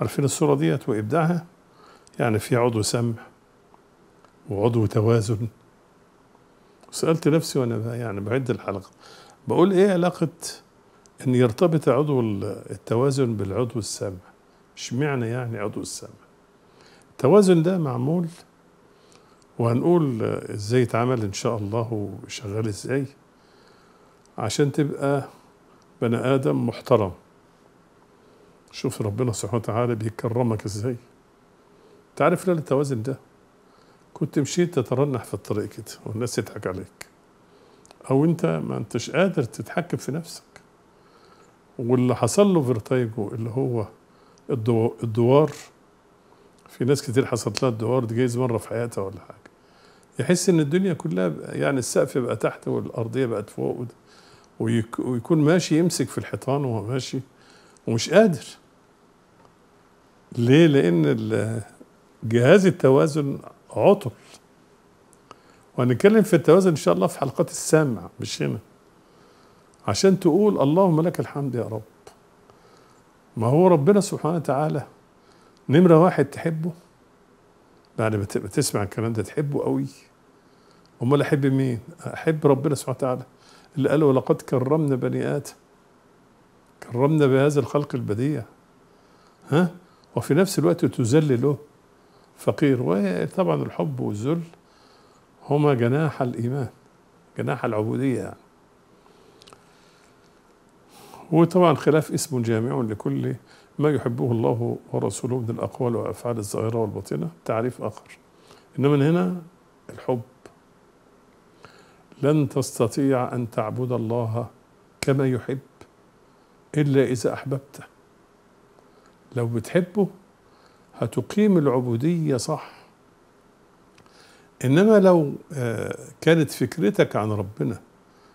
عارفين الصورة ديت وإبداعها يعني في عضو سمع وعضو توازن سألت نفسي وأنا يعني بعد الحلقة بقول إيه علاقة أن يرتبط عضو التوازن بالعضو السمع اشمعنى يعني عضو السمع التوازن ده معمول وهنقول ازاي اتعمل ان شاء الله وشغال ازاي عشان تبقى بني ادم محترم شوف ربنا سبحانه وتعالى بيكرمك ازاي تعرف ليلة التوازن ده كنت مشيت تترنح في الطريق كده والناس تضحك عليك او انت ما انتش قادر تتحكم في نفسك واللي حصل له فيرتايجو اللي هو الدوار في ناس كتير حصلت لها الدوار دي جايز مره في حياتها ولا حاجه يحس ان الدنيا كلها يعني السقف بقى تحت والارضيه بقت فوق ويكون ماشي يمسك في الحيطان وهو ماشي ومش قادر ليه لان جهاز التوازن عطل وهنتكلم في التوازن ان شاء الله في حلقات السامع مش هنا عشان تقول اللهم لك الحمد يا رب ما هو ربنا سبحانه وتعالى نمرة واحد تحبه يعني بعد ما تسمع الكلام ده تحبه قوي امال احب مين احب ربنا سبحانه وتعالى اللي قال ولقد كرمنا بني ادم كرمنا بهذا الخلق البديع ها وفي نفس الوقت تذلله فقير وطبعا الحب والذل هما جناح الإيمان جناح العبودية يعني. وطبعا خلاف اسم جامع لكل ما يحبه الله ورسوله من الأقوال والأفعال الظاهرة والباطنة تعريف آخر إنما من هنا الحب لن تستطيع أن تعبد الله كما يحب إلا إذا أحببته لو بتحبه هتقيم العبودية صح إنما لو آه، كانت فكرتك عن ربنا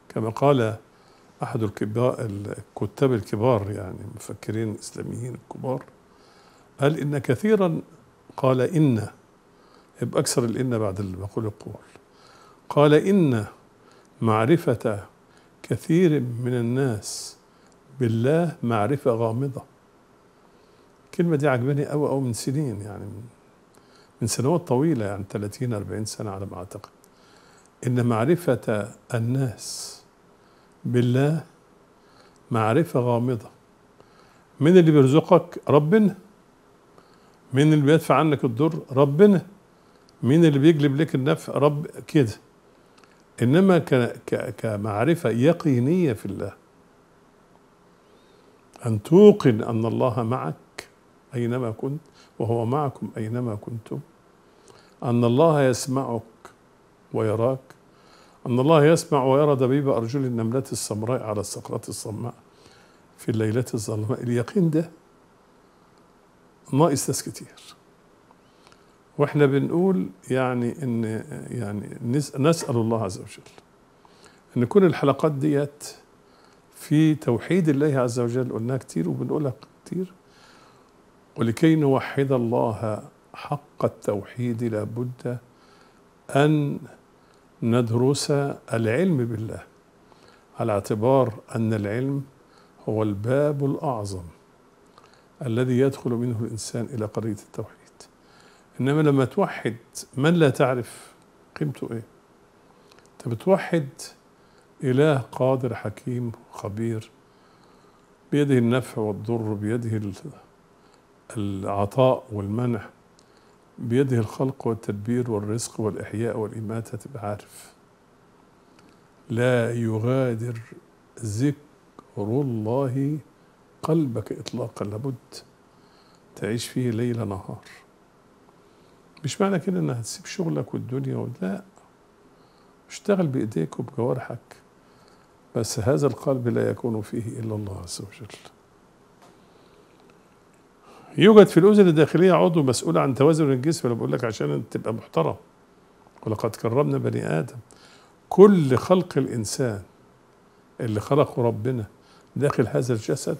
كما قال أحد الكبار الكتاب الكبار يعني مفكرين إسلاميين الكبار قال إن كثيرا قال إن يبقى أكثر الإن بعد المقول القول قال إن معرفة كثير من الناس بالله معرفة غامضة الكلمة دي عجباني قوي قوي من سنين يعني من سنوات طويلة يعني 30 40 سنة على ما أعتقد إن معرفة الناس بالله معرفة غامضة من اللي بيرزقك ربنا من اللي بيدفع عنك الضر ربنا مين اللي بيجلب لك النفع رب كده انما كمعرفه يقينيه في الله أن توقن أن الله معك أينما كنت وهو معكم أينما كنتم أن الله يسمعك ويراك أن الله يسمع ويرى دبيب أرجل النملة السمراء على الصخرة الصماء في الليلة الظلماء اليقين ده ناقص ناس كتير واحنا بنقول يعني ان يعني نسال الله عز وجل ان كل الحلقات ديت في توحيد الله عز وجل قلناها كتير وبنقولها كتير ولكي نوحد الله حق التوحيد لابد أن ندرس العلم بالله على اعتبار أن العلم هو الباب الأعظم الذي يدخل منه الإنسان إلى قرية التوحيد إنما لما توحد من لا تعرف قيمته إيه أنت بتوحد إله قادر حكيم خبير بيده النفع والضر بيده العطاء والمنع بيده الخلق والتدبير والرزق والإحياء والإماتة تبقى عارف لا يغادر ذكر الله قلبك إطلاقا لابد تعيش فيه ليل نهار مش معنى كده انك هتسيب شغلك والدنيا لا اشتغل بإيديك وبجوارحك بس هذا القلب لا يكون فيه إلا الله عز وجل يوجد في الأذن الداخلية عضو مسؤول عن توازن الجسم أنا بقول لك عشان تبقى محترم ولقد كرمنا بني آدم كل خلق الإنسان اللي خلقه ربنا داخل هذا الجسد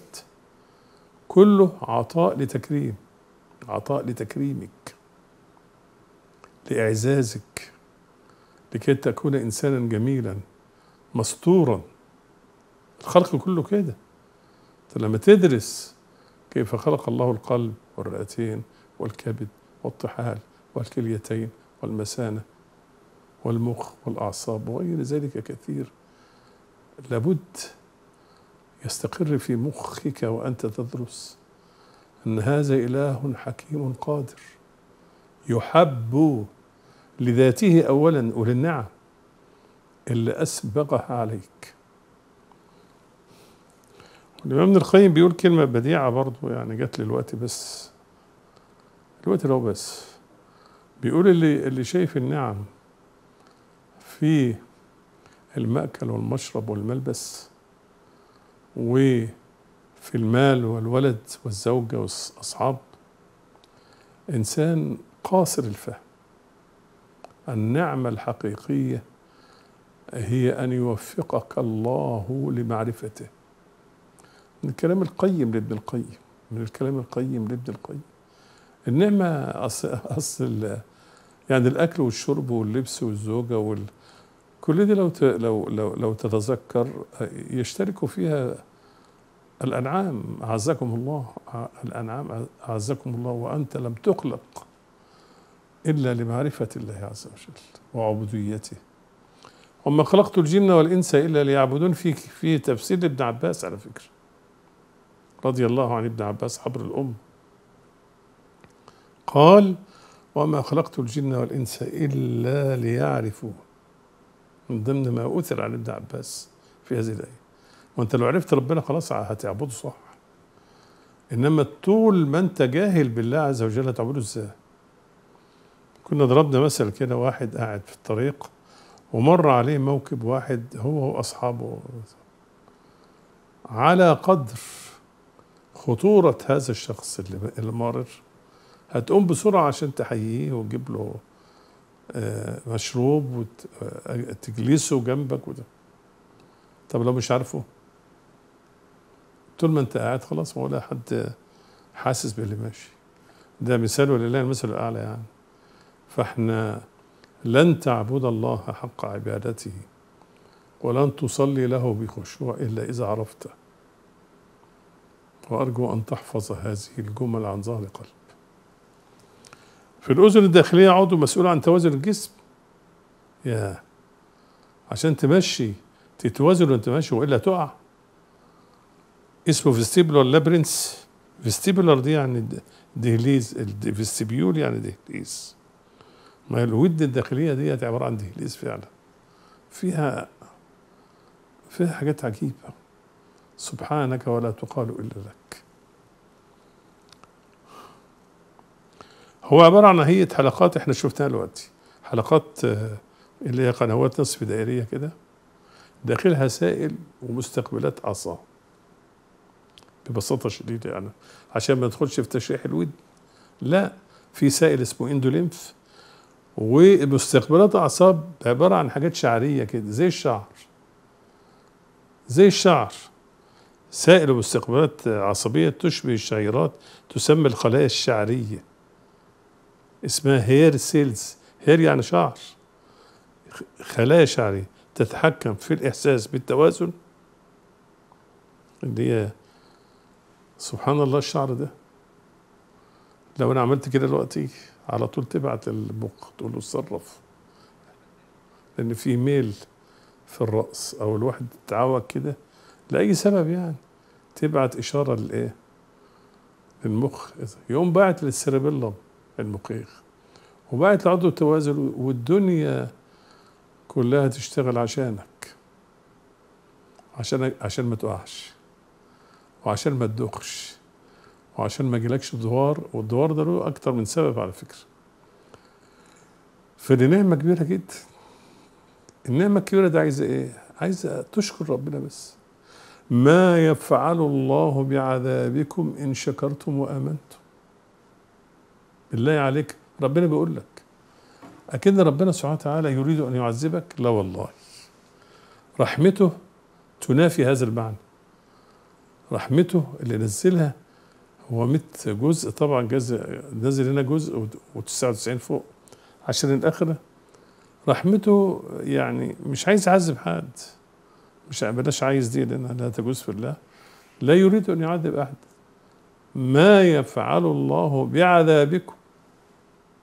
كله عطاء لتكريم عطاء لتكريمك لإعزازك لكي تكون إنسانا جميلا مستورا الخلق كله كده انت لما تدرس كيف خلق الله القلب والرئتين والكبد والطحال والكليتين والمثانة والمخ والأعصاب وغير ذلك كثير لابد يستقر في مخك وأنت تدرس أن هذا إله حكيم قادر يحب لذاته أولا وللنعم اللي أسبقها عليك الإمام ابن القيم بيقول كلمة بديعة برضو يعني جات لي الوقت بس الوقت اللي هو بس بيقول اللي اللي شايف النعم في المأكل والمشرب والملبس وفي المال والولد والزوجة والأصحاب إنسان قاصر الفهم النعمة الحقيقية هي أن يوفقك الله لمعرفته من الكلام القيم لابن القيم من الكلام القيم لابن القيم النعمة أصل, أصل يعني الأكل والشرب واللبس والزوجة وال كل دي لو لو لو لو تتذكر يشترك فيها الأنعام أعزكم الله الأنعام أعزكم الله وأنت لم تخلق إلا لمعرفة الله عز وجل وعبوديته وما خلقت الجن والإنس إلا ليعبدون في في تفسير ابن عباس على فكرة رضي الله عن ابن عباس حبر الأم قال وما خلقت الجن والإنس إلا ليعرفوا من ضمن ما أثر عن ابن عباس في هذه الآية وأنت لو عرفت ربنا خلاص هتعبده صح إنما طول ما أنت جاهل بالله عز وجل هتعبده إزاي كنا ضربنا مثل كده واحد قاعد في الطريق ومر عليه موكب واحد هو وأصحابه على قدر خطورة هذا الشخص اللي مارر هتقوم بسرعة عشان تحييه وتجيب له آه، مشروب وتجلسه آه، جنبك وده طب لو مش عارفه طول ما انت قاعد خلاص ما ولا حد حاسس باللي ماشي ده مثال ولله المثل الأعلى يعني فاحنا لن تعبد الله حق عبادته ولن تصلي له بخشوع إلا إذا عرفته وأرجو أن تحفظ هذه الجمل عن ظهر قلب في الأذن الداخلية عضو مسؤول عن توازن الجسم يا عشان تمشي تتوازن وانت ماشي والا تقع اسمه فيستيبولار لابرنس فيستيبولار دي يعني دهليز فيستيبيول يعني دهليز ما الود الداخلية دي عبارة عن دهليز فعلا فيها فيها حاجات عجيبة سبحانك ولا تقال إلا لك هو عبارة عن هيئة حلقات احنا شفناها دلوقتي حلقات آه، اللي هي قنوات نصف دائرية كده داخلها سائل ومستقبلات عصا ببساطة شديدة يعني عشان ما ندخلش في تشريح الود لا في سائل اسمه اندوليمف ومستقبلات اعصاب عباره عن حاجات شعريه كده زي الشعر زي الشعر سائل مستقبلات عصبية تشبه الشعيرات تسمى الخلايا الشعرية اسمها هير سيلز هير يعني شعر خلايا شعرية تتحكم في الإحساس بالتوازن اللي هي سبحان الله الشعر ده لو أنا عملت كده دلوقتي على طول تبعت المخ تقول له اتصرف لأن في ميل في الرأس أو الواحد اتعوج كده لأي سبب يعني تبعت إشارة للايه؟ للمخ يقوم بعت للسيربيلم المخيخ وبعت لعضو التوازن والدنيا كلها تشتغل عشانك عشان عشان ما تقعش وعشان ما تدوخش وعشان ما يجيلكش دوار والدوار ده له أكتر من سبب على فكرة فدي نعمة كبيرة جدا النعمة الكبيرة دي عايزة إيه؟ عايزة تشكر ربنا بس ما يفعل الله بعذابكم إن شكرتم وآمنتم بالله عليك ربنا بيقول لك أكيد ربنا سبحانه وتعالى يريد أن يعذبك لا والله رحمته تنافي هذا المعنى رحمته اللي نزلها هو مت جزء طبعا جزء نزل هنا جزء و99 فوق عشان الآخرة رحمته يعني مش عايز يعذب حد مش بلاش عايز دي لأنها لا تجوز في الله لا يريد أن يعذب أحد ما يفعل الله بعذابكم